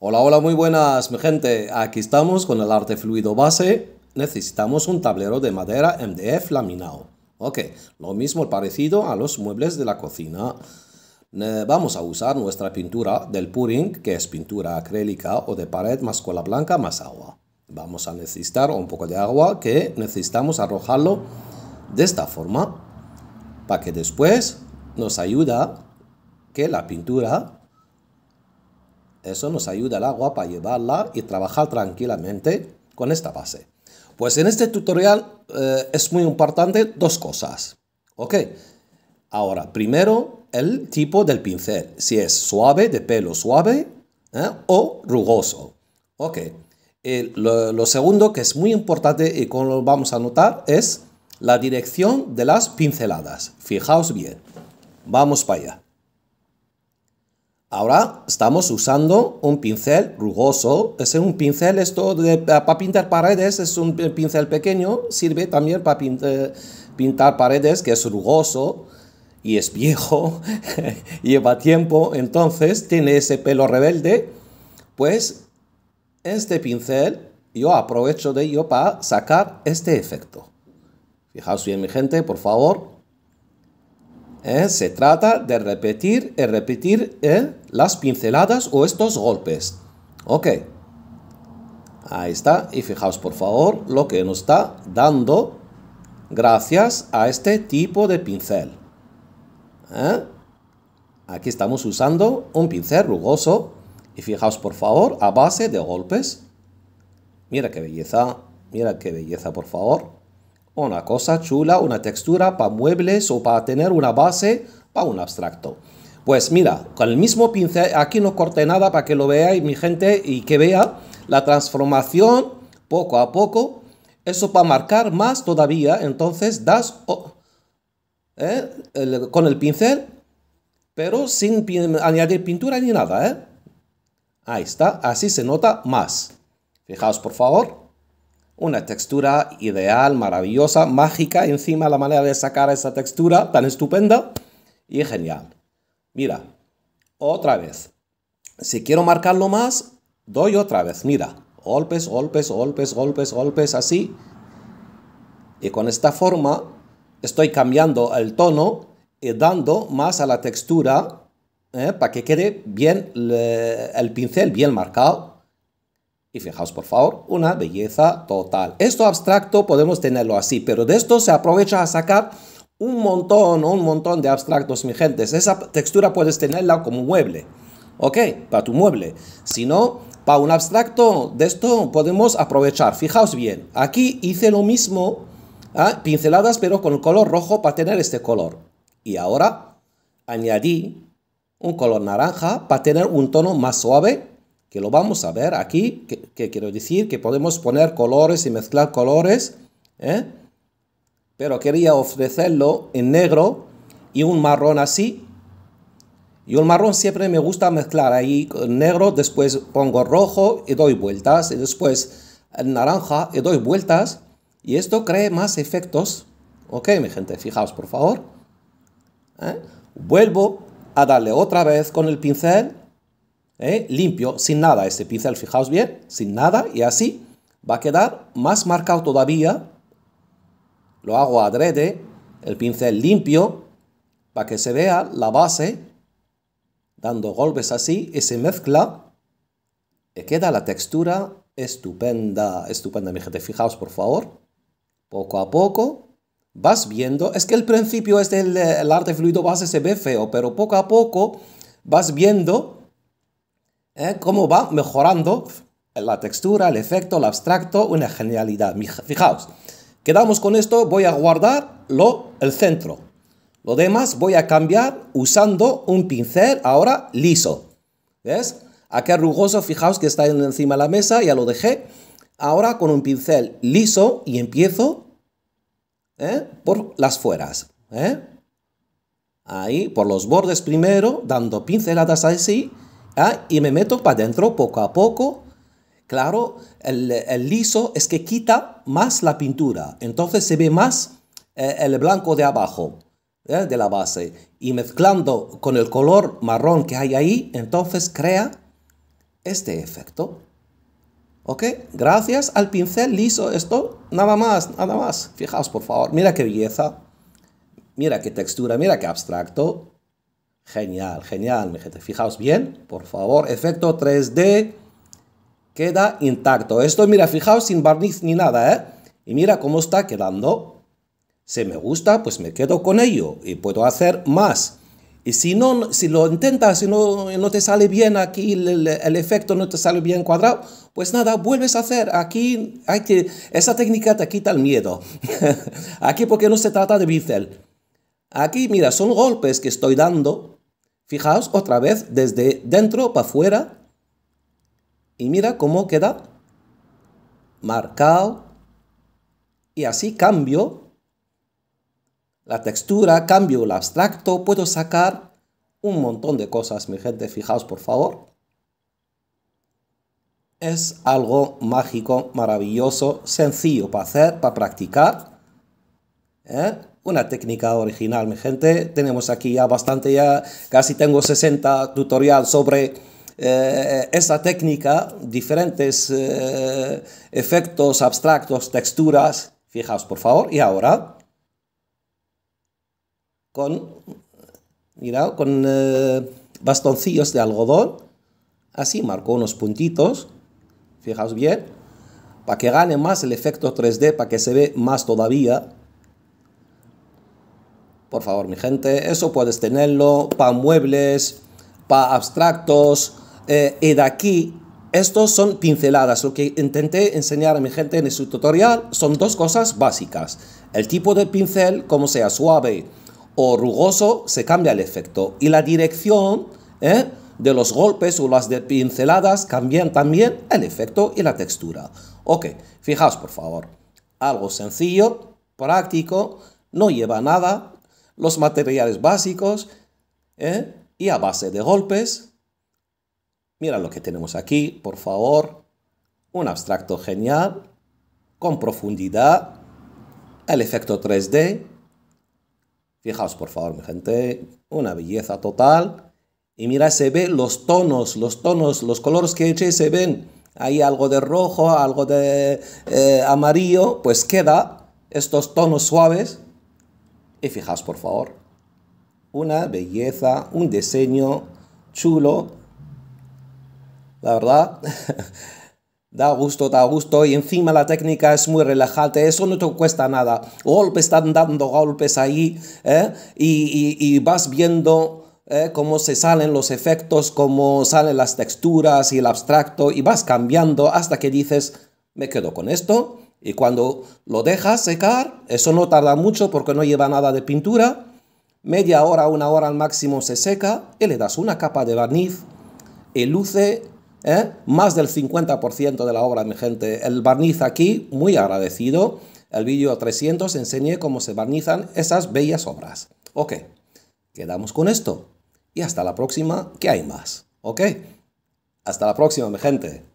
Hola, hola, muy buenas, mi gente. Aquí estamos con el arte fluido base. Necesitamos un tablero de madera MDF laminado. Ok, lo mismo parecido a los muebles de la cocina. Vamos a usar nuestra pintura del puring, que es pintura acrílica o de pared más cola blanca más agua. Vamos a necesitar un poco de agua que necesitamos arrojarlo de esta forma para que después nos ayuda que la pintura eso nos ayuda el agua para llevarla y trabajar tranquilamente con esta base. Pues en este tutorial eh, es muy importante dos cosas. ¿Ok? Ahora, primero, el tipo del pincel. Si es suave, de pelo suave ¿eh? o rugoso. ¿Ok? lo, segundo que es muy importante y como lo vamos a notar es la dirección de las pinceladas. Fijaos bien. Vamos para allá. Ahora estamos usando un pincel rugoso. Es un pincel, esto para pintar paredes, es un pincel pequeño. Sirve también para pintar, eh, pintar paredes, que es rugoso y es viejo, lleva tiempo. Entonces tiene ese pelo rebelde. Pues este pincel yo aprovecho de ello para sacar este efecto. Fijaos bien, mi gente, por favor, ¿Eh? se trata de repetir y eh, repetir eh, las pinceladas o estos golpes. Ok. Ahí está. Y fijaos por favor lo que nos está dando gracias a este tipo de pincel. Aquí estamos usando un pincel rugoso. Y fijaos por favor a base de golpes. Mira qué belleza. Mira qué belleza por favor. Una cosa chula, una textura para muebles o para tener una base para un abstracto. Pues mira, con el mismo pincel, aquí no corté nada para que lo veáis mi gente y que vea la transformación poco a poco. Eso para marcar más todavía, entonces das ¿eh? con el pincel, pero sin añadir pintura ni nada. ¿eh? Ahí está, así se nota más. Fijaos por favor. Una textura ideal, maravillosa, mágica. Encima la manera de sacar esa textura tan estupenda y genial. Mira, otra vez. Si quiero marcarlo más, doy otra vez. Mira, golpes, golpes, golpes, golpes, golpes, así. Y con esta forma estoy cambiando el tono y dando más a la textura ¿eh? para que quede bien eh, el pincel bien marcado. Y fijaos, por favor, una belleza total. Esto abstracto podemos tenerlo así, pero de esto se aprovecha a sacar un montón, un montón de abstractos, mi gente. Esa textura puedes tenerla como mueble, ¿ok? Para tu mueble. Si no, para un abstracto de esto podemos aprovechar. Fijaos bien, aquí hice lo mismo, ¿ah? pinceladas pero con el color rojo para tener este color. Y ahora añadí un color naranja para tener un tono más suave que lo vamos a ver aquí, que, quiero decir que podemos poner colores y mezclar colores, ¿eh? pero quería ofrecerlo en negro y un marrón así. Y un marrón siempre me gusta mezclar ahí con negro, después pongo rojo y doy vueltas, y después naranja y doy vueltas. Y esto cree más efectos. Ok, mi gente, fijaos por favor. ¿Eh? Vuelvo a darle otra vez con el pincel ¿eh? limpio, sin nada. Este pincel, fijaos bien, sin nada y así va a quedar más marcado todavía. Lo hago adrede, el pincel limpio, para que se vea la base, dando golpes así y se mezcla. Y queda la textura estupenda, estupenda, mi gente. Fijaos, por favor, poco a poco vas viendo. Es que el principio es este, el arte fluido base se ve feo, pero poco a poco vas viendo ¿Eh? Cómo va mejorando la textura, el efecto, el abstracto, una genialidad. Fijaos, quedamos con esto, voy a guardar el centro. Lo demás voy a cambiar usando un pincel ahora liso. ¿Ves? Aquel rugoso, fijaos que está encima de la mesa, ya lo dejé. Ahora con un pincel liso y empiezo ¿eh? por las fueras. ¿eh? Ahí, por los bordes primero, dando pinceladas así ¿Ah? Y me meto para adentro poco a poco. Claro, el, liso es que quita más la pintura, entonces se ve más eh, el blanco de abajo, ¿eh? de la base. Y mezclando con el color marrón que hay ahí, entonces crea este efecto. ¿Ok? Gracias al pincel liso, esto, nada más, nada más. Fijaos, por favor, mira qué belleza. Mira qué textura, mira qué abstracto. Genial, genial, mi Fijaos bien, por favor, efecto 3D queda intacto. Esto, mira, fijaos sin barniz ni nada, ¿eh? Y mira cómo está quedando. Se me gusta, pues me quedo con ello y puedo hacer más. Y si no, si lo intentas y no, no te sale bien aquí, el, efecto no te sale bien cuadrado, pues nada, vuelves a hacer. Aquí hay que, esa técnica te quita el miedo. aquí porque no se trata de bíceps. Aquí, mira, son golpes que estoy dando Fijaos otra vez desde dentro para afuera y mira cómo queda marcado y así cambio la textura, cambio el abstracto, puedo sacar un montón de cosas, mi gente, fijaos por favor. Es algo mágico, maravilloso, sencillo para hacer, para practicar. ¿Eh? una técnica original, mi gente. Tenemos aquí ya bastante, ya casi tengo 60 tutoriales sobre eh, esa técnica, diferentes eh, efectos abstractos, texturas. Fijaos, por favor. Y ahora, con, con eh, bastoncillos de algodón, así marco unos puntitos. Fijaos bien, para que gane más el efecto 3D, para que se ve más todavía. Por favor, mi gente, eso puedes tenerlo para muebles, para abstractos. Eh, y de aquí, estos son pinceladas. Lo que intenté enseñar a mi gente en su este tutorial son dos cosas básicas. El tipo de pincel, como sea suave o rugoso, se cambia el efecto. Y la dirección eh, de los golpes o las de pinceladas cambian también el efecto y la textura. Ok, fijaos por favor. Algo sencillo, práctico, no lleva nada, los materiales básicos ¿eh? y a base de golpes. Mira lo que tenemos aquí, por favor. Un abstracto genial, con profundidad, el efecto 3D. Fijaos, por favor, mi gente, una belleza total. Y mira, se ven los tonos, los tonos, los colores que eché se ven. Hay algo de rojo, algo de eh, amarillo, pues queda estos tonos suaves y fijaos por favor. Una belleza, un diseño chulo. La verdad, da gusto, da gusto. Y encima la técnica es muy relajante, eso no te cuesta nada. Golpes, están dando golpes ahí ¿eh? y, vas viendo ¿eh? cómo se salen los efectos, cómo salen las texturas y el abstracto y vas cambiando hasta que dices, me quedo con esto y cuando lo dejas secar, eso no tarda mucho porque no lleva nada de pintura, media hora, una hora al máximo se seca y le das una capa de barniz y luce ¿eh? más del 50% de la obra, mi gente. El barniz aquí, muy agradecido. El vídeo 300 enseñé cómo se barnizan esas bellas obras. Ok, quedamos con esto. Y hasta la próxima, que hay más. Ok, hasta la próxima, mi gente.